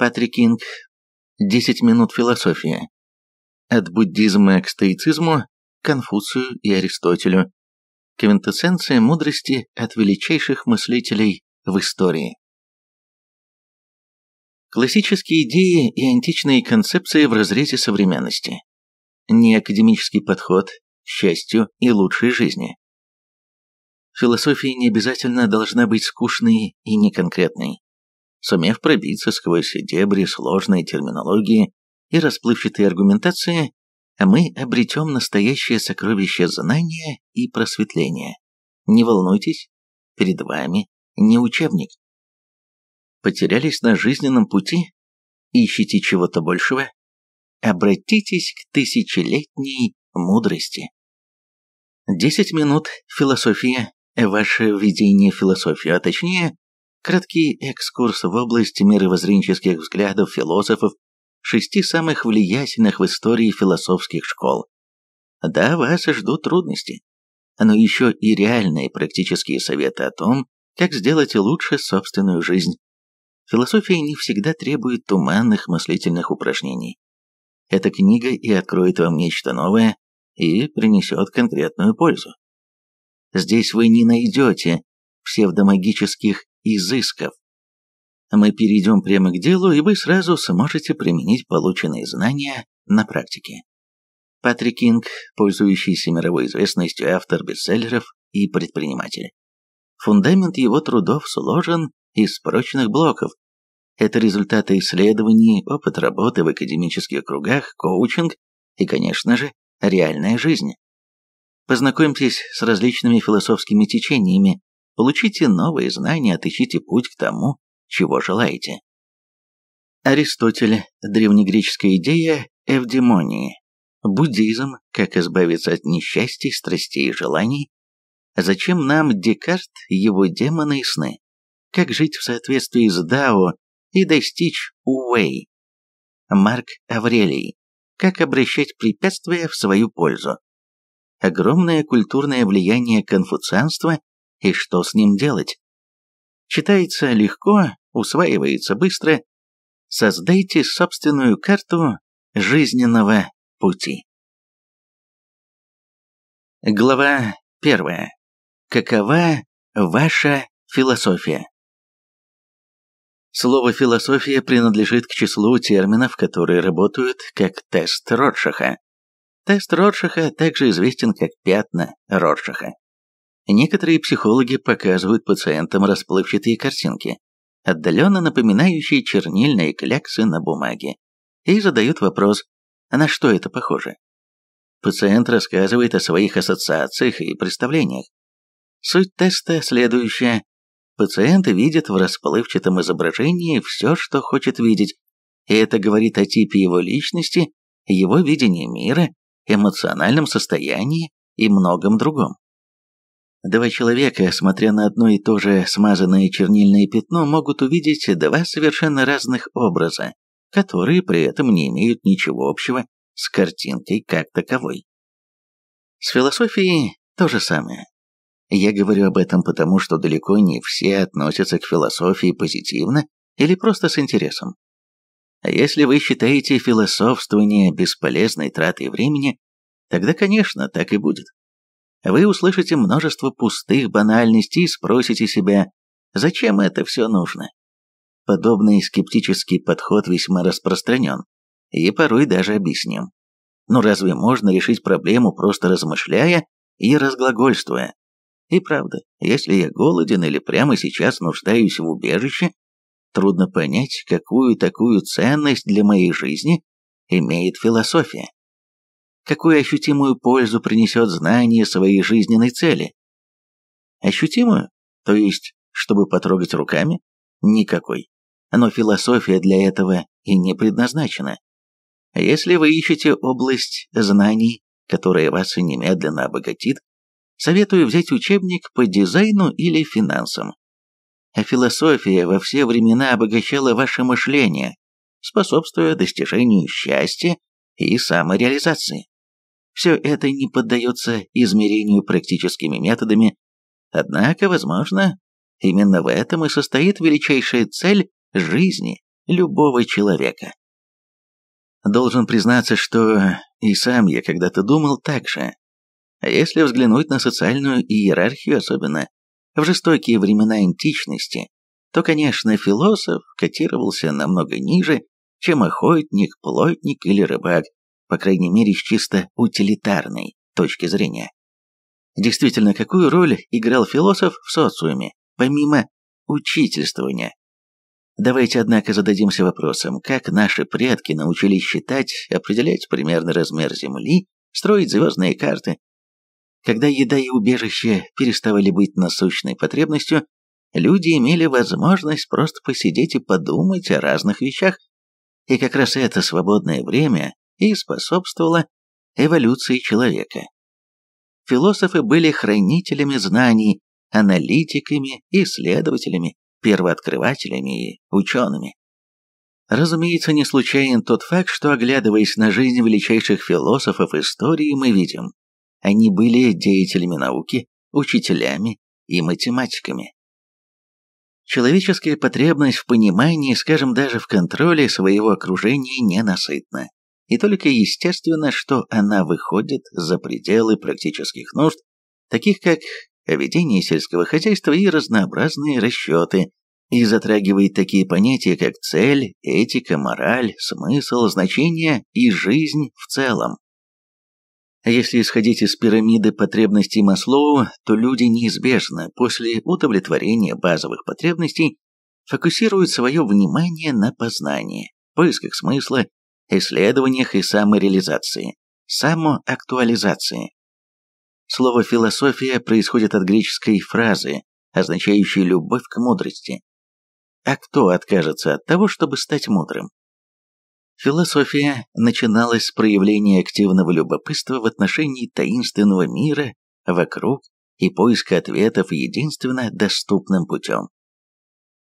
Патрик Кинг. Десять минут философии. От буддизма к стоицизму, Конфуцию и Аристотелю. Квинтэссенция мудрости от величайших мыслителей в истории. Классические идеи и античные концепции в разрезе современности. Неакадемический подход к счастью и лучшей жизни. Философия не обязательно должна быть скучной и неконкретной сумев пробиться сквозь дебри сложной терминологии и расплывчатой аргументации, мы обретем настоящее сокровище знания и просветления. Не волнуйтесь, перед вами не учебник. Потерялись на жизненном пути? Ищите чего-то большего? Обратитесь к тысячелетней мудрости. Десять минут философия, ваше введение в философию, а точнее, Краткий экскурс в область мировоззренческих взглядов философов шести самых влиятельных в истории философских школ. Да, вас ждут трудности, но еще и реальные практические советы о том, как сделать лучше собственную жизнь. Философия не всегда требует туманных мыслительных упражнений. Эта книга и откроет вам нечто новое, и принесет конкретную пользу. Здесь вы не найдете псевдомагических изысков. Мы перейдем прямо к делу, и вы сразу сможете применить полученные знания на практике. Патрик Кинг, пользующийся мировой известностью автор бестселлеров и предприниматель. Фундамент его трудов сложен из прочных блоков. Это результаты исследований, опыт работы в академических кругах, коучинг и, конечно же, реальная жизнь. Познакомьтесь с различными философскими течениями, Получите новые знания, отыщите путь к тому, чего желаете. Аристотель. Древнегреческая идея эвдемонии. Буддизм. Как избавиться от несчастий, страстей и желаний. Зачем нам Декарт, его демоны и сны? Как жить в соответствии с Дао и достичь Уэй? Марк Аврелий. Как обращать препятствия в свою пользу? Огромное культурное влияние конфуцианства и что с ним делать. Читается легко, усваивается быстро. Создайте собственную карту жизненного пути. Глава первая. Какова ваша философия? Слово «философия» принадлежит к числу терминов, которые работают как тест Роршаха. Тест Роршаха также известен как пятна Роршаха. Некоторые психологи показывают пациентам расплывчатые картинки, отдаленно напоминающие чернильные кляксы на бумаге, и задают вопрос, на что это похоже. Пациент рассказывает о своих ассоциациях и представлениях. Суть теста следующая. Пациент видит в расплывчатом изображении все, что хочет видеть, и это говорит о типе его личности, его видении мира, эмоциональном состоянии и многом другом. Два человека, смотря на одно и то же смазанное чернильное пятно, могут увидеть два совершенно разных образа, которые при этом не имеют ничего общего с картинкой как таковой. С философией то же самое. Я говорю об этом потому, что далеко не все относятся к философии позитивно или просто с интересом. А если вы считаете философствование бесполезной тратой времени, тогда, конечно, так и будет вы услышите множество пустых банальностей и спросите себя, зачем это все нужно. Подобный скептический подход весьма распространен и порой даже объясним. Но ну, разве можно решить проблему, просто размышляя и разглагольствуя? И правда, если я голоден или прямо сейчас нуждаюсь в убежище, трудно понять, какую такую ценность для моей жизни имеет философия какую ощутимую пользу принесет знание своей жизненной цели. Ощутимую, то есть, чтобы потрогать руками, никакой. Но философия для этого и не предназначена. Если вы ищете область знаний, которая вас немедленно обогатит, советую взять учебник по дизайну или финансам. А философия во все времена обогащала ваше мышление, способствуя достижению счастья и самореализации. Все это не поддается измерению практическими методами, однако, возможно, именно в этом и состоит величайшая цель жизни любого человека. Должен признаться, что и сам я когда-то думал так же. А если взглянуть на социальную иерархию особенно, в жестокие времена античности, то, конечно, философ котировался намного ниже, чем охотник, плотник или рыбак, по крайней мере с чисто утилитарной точки зрения. Действительно, какую роль играл философ в социуме, помимо учительствования? Давайте, однако, зададимся вопросом, как наши предки научились считать, определять примерный размер Земли, строить звездные карты. Когда еда и убежище переставали быть насущной потребностью, люди имели возможность просто посидеть и подумать о разных вещах. И как раз это свободное время и способствовала эволюции человека. Философы были хранителями знаний, аналитиками, исследователями, первооткрывателями и учеными. Разумеется, не случайен тот факт, что, оглядываясь на жизнь величайших философов истории, мы видим, они были деятелями науки, учителями и математиками. Человеческая потребность в понимании, скажем, даже в контроле своего окружения ненасытна. И только естественно, что она выходит за пределы практических нужд, таких как ведение сельского хозяйства и разнообразные расчеты, и затрагивает такие понятия, как цель, этика, мораль, смысл, значение и жизнь в целом. Если исходить из пирамиды потребностей Маслоу, то люди неизбежно после удовлетворения базовых потребностей фокусируют свое внимание на познании, поисках смысла, исследованиях и самореализации, самоактуализации. Слово «философия» происходит от греческой фразы, означающей «любовь к мудрости». А кто откажется от того, чтобы стать мудрым? Философия начиналась с проявления активного любопытства в отношении таинственного мира вокруг и поиска ответов единственно доступным путем.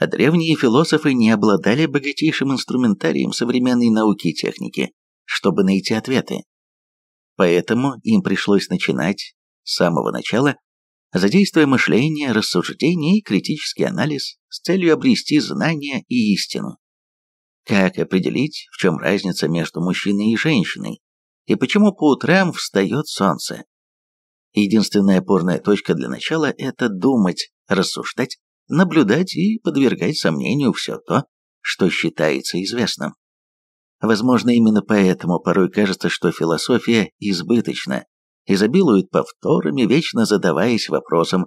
А Древние философы не обладали богатейшим инструментарием современной науки и техники, чтобы найти ответы. Поэтому им пришлось начинать с самого начала, задействуя мышление, рассуждение и критический анализ с целью обрести знания и истину. Как определить, в чем разница между мужчиной и женщиной, и почему по утрам встает солнце? Единственная опорная точка для начала – это думать, рассуждать, наблюдать и подвергать сомнению все то, что считается известным. Возможно, именно поэтому порой кажется, что философия избыточна, изобилует повторами, вечно задаваясь вопросом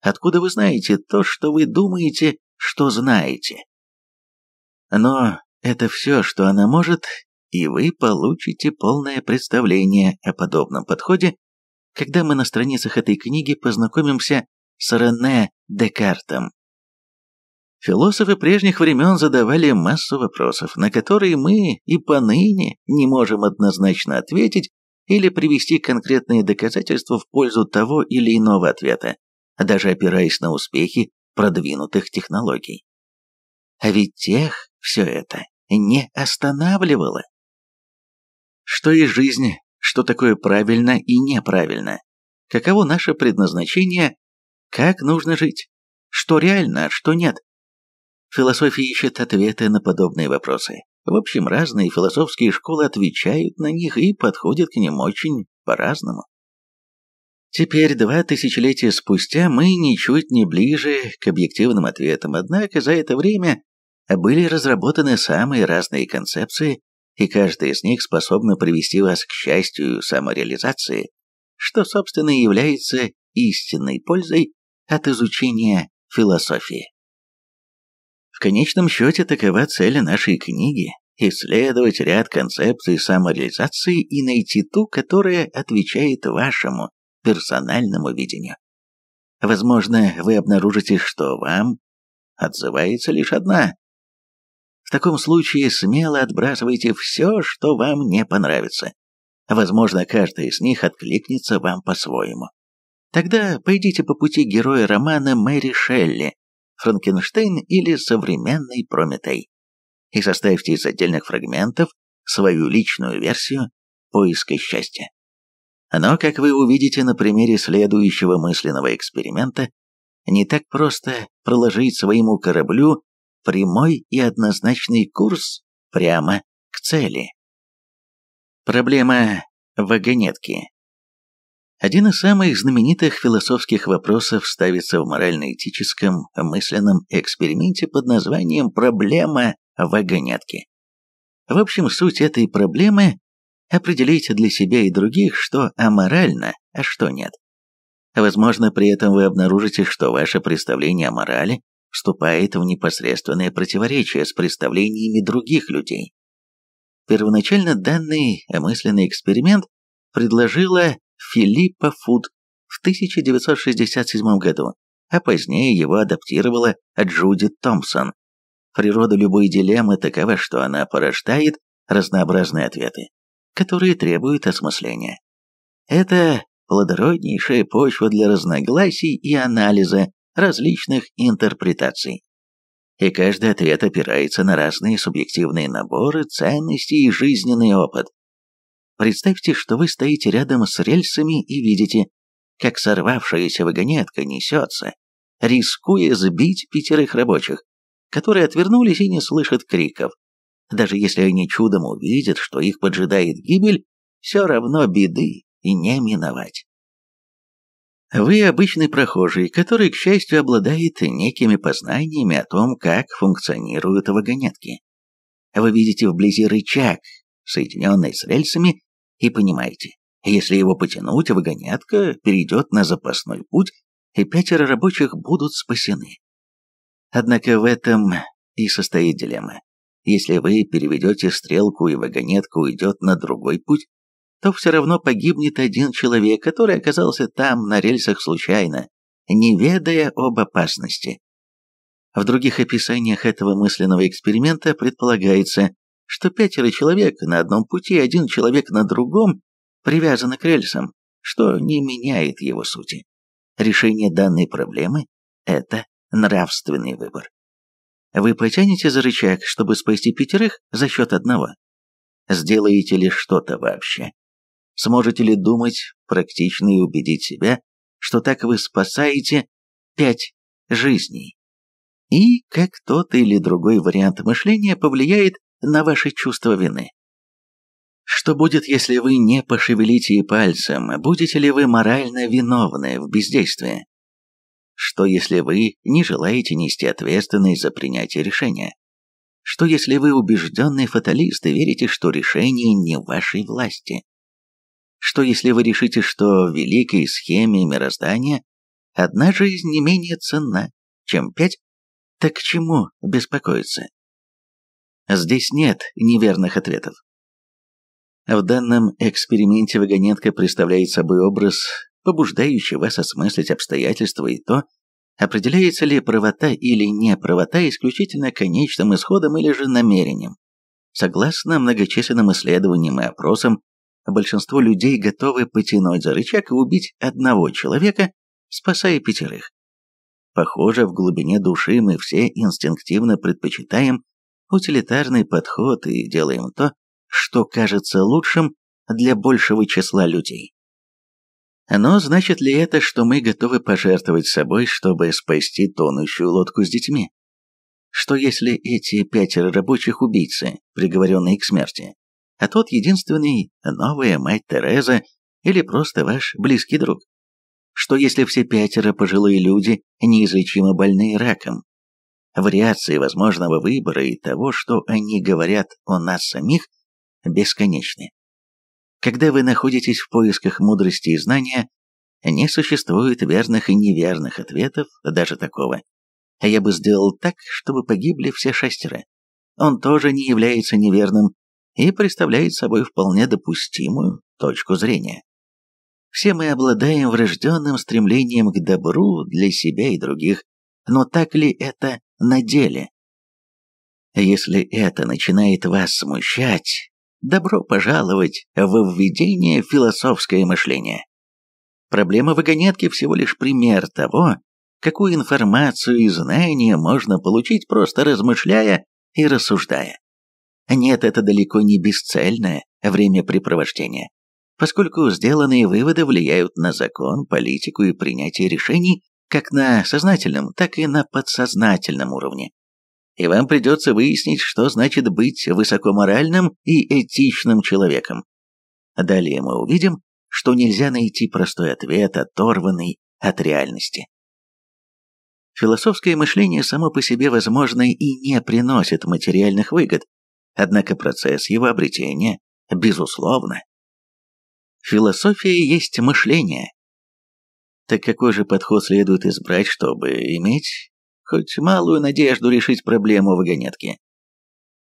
«Откуда вы знаете то, что вы думаете, что знаете?» Но это все, что она может, и вы получите полное представление о подобном подходе, когда мы на страницах этой книги познакомимся с Рене Декартом. Философы прежних времен задавали массу вопросов, на которые мы и поныне не можем однозначно ответить или привести конкретные доказательства в пользу того или иного ответа, даже опираясь на успехи продвинутых технологий. А ведь тех все это не останавливало. Что из жизни? что такое правильно и неправильно, каково наше предназначение, как нужно жить, что реально, а что нет. Философия ищет ответы на подобные вопросы. В общем, разные философские школы отвечают на них и подходят к ним очень по-разному. Теперь, два тысячелетия спустя, мы ничуть не ближе к объективным ответам, однако за это время были разработаны самые разные концепции, и каждая из них способна привести вас к счастью самореализации, что, собственно, является истинной пользой от изучения философии конечном счете такова цель нашей книги – исследовать ряд концепций самореализации и найти ту, которая отвечает вашему персональному видению. Возможно, вы обнаружите, что вам отзывается лишь одна. В таком случае смело отбрасывайте все, что вам не понравится. Возможно, каждая из них откликнется вам по-своему. Тогда пойдите по пути героя романа Мэри Шелли Франкенштейн или современный Прометей. И составьте из отдельных фрагментов свою личную версию поиска счастья. Но, как вы увидите на примере следующего мысленного эксперимента, не так просто проложить своему кораблю прямой и однозначный курс прямо к цели. Проблема вагонетки. Один из самых знаменитых философских вопросов ставится в морально-этическом мысленном эксперименте под названием «проблема вагонетки». В общем, суть этой проблемы – определить для себя и других, что аморально, а что нет. Возможно, при этом вы обнаружите, что ваше представление о морали вступает в непосредственное противоречие с представлениями других людей. Первоначально данный мысленный эксперимент предложила Филиппа Фуд в 1967 году, а позднее его адаптировала Джудит Томпсон. Природа любой дилеммы такова, что она порождает разнообразные ответы, которые требуют осмысления. Это плодороднейшая почва для разногласий и анализа различных интерпретаций. И каждый ответ опирается на разные субъективные наборы, ценностей и жизненный опыт. Представьте, что вы стоите рядом с рельсами и видите, как сорвавшаяся вагонетка несется, рискуя сбить пятерых рабочих, которые отвернулись и не слышат криков. Даже если они чудом увидят, что их поджидает гибель, все равно беды и не миновать. Вы обычный прохожий, который, к счастью, обладает некими познаниями о том, как функционируют вагонетки. Вы видите вблизи рычаг, соединенный с рельсами, и понимаете, если его потянуть, вагонетка перейдет на запасной путь, и пятеро рабочих будут спасены. Однако в этом и состоит дилемма. Если вы переведете стрелку и вагонетка уйдет на другой путь, то все равно погибнет один человек, который оказался там на рельсах случайно, не ведая об опасности. В других описаниях этого мысленного эксперимента предполагается, что пятеро человек на одном пути, один человек на другом, привязаны к рельсам, что не меняет его сути. Решение данной проблемы – это нравственный выбор. Вы потянете за рычаг, чтобы спасти пятерых за счет одного? Сделаете ли что-то вообще? Сможете ли думать практично и убедить себя, что так вы спасаете пять жизней? И как тот или другой вариант мышления повлияет на ваше чувство вины. Что будет, если вы не пошевелите и пальцем? Будете ли вы морально виновны в бездействии? Что если вы не желаете нести ответственность за принятие решения? Что если вы убежденный фаталист и верите, что решение не в вашей власти? Что если вы решите, что в великой схеме мироздания одна жизнь не менее ценна, чем пять? Так к чему беспокоиться? Здесь нет неверных ответов. В данном эксперименте вагонетка представляет собой образ, побуждающий вас осмыслить обстоятельства и то, определяется ли правота или неправота исключительно конечным исходом или же намерением. Согласно многочисленным исследованиям и опросам, большинство людей готовы потянуть за рычаг и убить одного человека, спасая пятерых. Похоже, в глубине души мы все инстинктивно предпочитаем утилитарный подход и делаем то, что кажется лучшим для большего числа людей. Но значит ли это, что мы готовы пожертвовать собой, чтобы спасти тонущую лодку с детьми? Что если эти пятеро рабочих убийцы, приговоренные к смерти, а тот единственный, новая мать Тереза или просто ваш близкий друг? Что если все пятеро пожилые люди неизлечимо больны раком, Вариации возможного выбора и того, что они говорят о нас самих, бесконечны. Когда вы находитесь в поисках мудрости и знания, не существует верных и неверных ответов, даже такого. А я бы сделал так, чтобы погибли все шестеро. Он тоже не является неверным и представляет собой вполне допустимую точку зрения. Все мы обладаем врожденным стремлением к добру для себя и других, но так ли это на деле. Если это начинает вас смущать, добро пожаловать в введение в философское мышление. Проблема вагонетки всего лишь пример того, какую информацию и знания можно получить, просто размышляя и рассуждая. Нет, это далеко не бесцельное времяпрепровождение, поскольку сделанные выводы влияют на закон, политику и принятие решений как на сознательном, так и на подсознательном уровне. И вам придется выяснить, что значит быть высокоморальным и этичным человеком. Далее мы увидим, что нельзя найти простой ответ, оторванный от реальности. Философское мышление само по себе возможно и не приносит материальных выгод, однако процесс его обретения, безусловно. Философия есть мышление, так какой же подход следует избрать, чтобы иметь хоть малую надежду решить проблему вагонетки?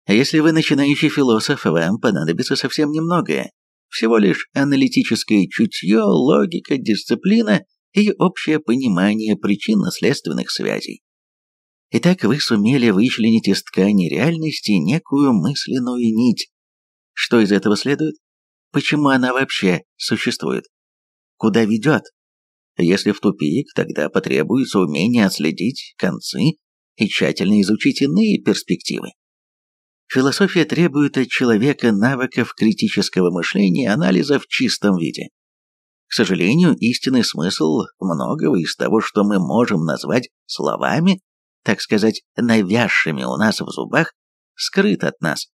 А если вы начинающий философ, вам понадобится совсем немногое. Всего лишь аналитическое чутье, логика, дисциплина и общее понимание причинно-следственных связей. Итак, вы сумели вычленить из ткани реальности некую мысленную нить. Что из этого следует? Почему она вообще существует? Куда ведет если в тупик, тогда потребуется умение отследить концы и тщательно изучить иные перспективы. Философия требует от человека навыков критического мышления и анализа в чистом виде. К сожалению, истинный смысл многого из того, что мы можем назвать словами, так сказать, навязшими у нас в зубах, скрыт от нас.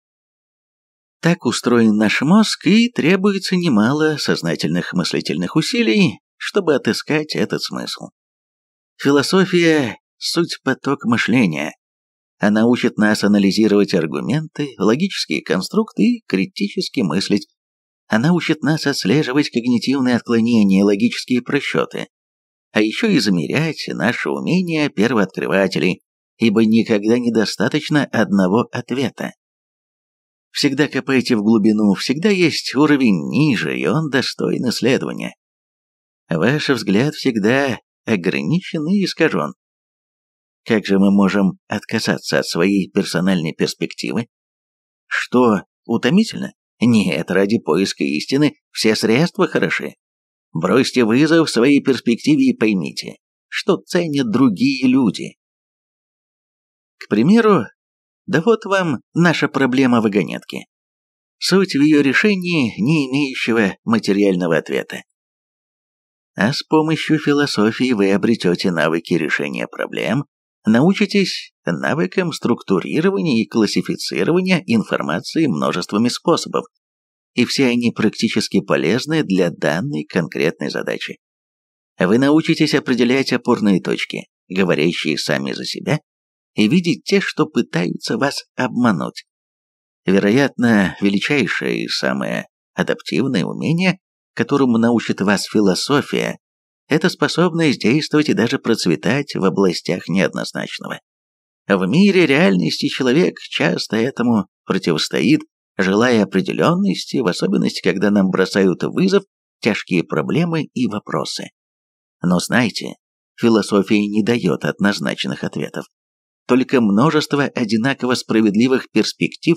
Так устроен наш мозг, и требуется немало сознательных мыслительных усилий, чтобы отыскать этот смысл. Философия – суть поток мышления. Она учит нас анализировать аргументы, логические конструкты и критически мыслить. Она учит нас отслеживать когнитивные отклонения, и логические просчеты. А еще измерять наше умение первооткрывателей, ибо никогда недостаточно одного ответа. Всегда копайте в глубину, всегда есть уровень ниже, и он достоин исследования. Ваш взгляд всегда ограничен и искажен. Как же мы можем отказаться от своей персональной перспективы? Что, утомительно? Нет, ради поиска истины все средства хороши. Бросьте вызов своей перспективе и поймите, что ценят другие люди. К примеру, да вот вам наша проблема вагонетки. Суть в ее решении, не имеющего материального ответа а с помощью философии вы обретете навыки решения проблем, научитесь навыкам структурирования и классифицирования информации множествами способов, и все они практически полезны для данной конкретной задачи. Вы научитесь определять опорные точки, говорящие сами за себя, и видеть те, что пытаются вас обмануть. Вероятно, величайшее и самое адаптивное умение которому научит вас философия, это способность действовать и даже процветать в областях неоднозначного. В мире реальности человек часто этому противостоит, желая определенности, в особенности, когда нам бросают вызов тяжкие проблемы и вопросы. Но знайте, философия не дает однозначных ответов, только множество одинаково справедливых перспектив.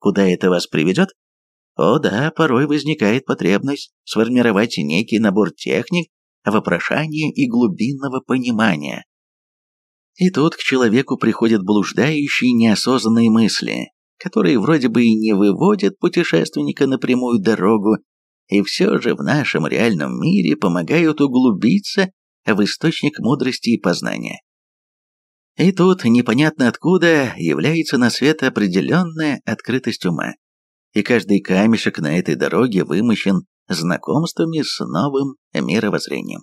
Куда это вас приведет? О да, порой возникает потребность сформировать некий набор техник, вопрошания и глубинного понимания. И тут к человеку приходят блуждающие неосознанные мысли, которые вроде бы и не выводят путешественника на прямую дорогу, и все же в нашем реальном мире помогают углубиться в источник мудрости и познания. И тут непонятно откуда является на свет определенная открытость ума и каждый камешек на этой дороге вымощен знакомствами с новым мировоззрением.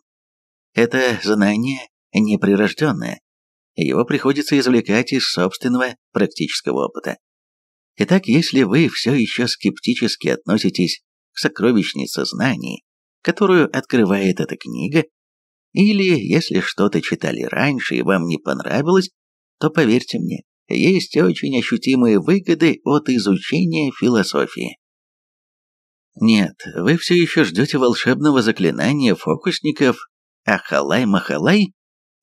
Это знание неприрожденное, его приходится извлекать из собственного практического опыта. Итак, если вы все еще скептически относитесь к сокровищнице знаний, которую открывает эта книга, или если что-то читали раньше и вам не понравилось, то поверьте мне, есть очень ощутимые выгоды от изучения философии. Нет, вы все еще ждете волшебного заклинания фокусников «Ахалай-махалай»,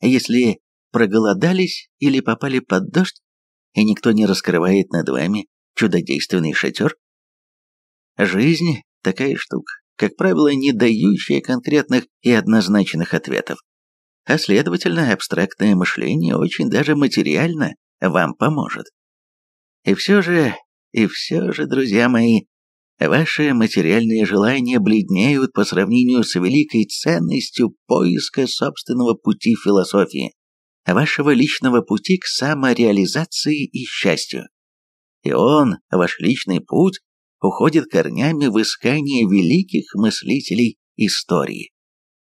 если проголодались или попали под дождь, и никто не раскрывает над вами чудодейственный шатер? Жизнь – такая штука, как правило, не дающая конкретных и однозначных ответов. А следовательно, абстрактное мышление очень даже материально вам поможет. И все же, и все же, друзья мои, ваши материальные желания бледнеют по сравнению с великой ценностью поиска собственного пути философии, вашего личного пути к самореализации и счастью. И он, ваш личный путь, уходит корнями в искание великих мыслителей истории.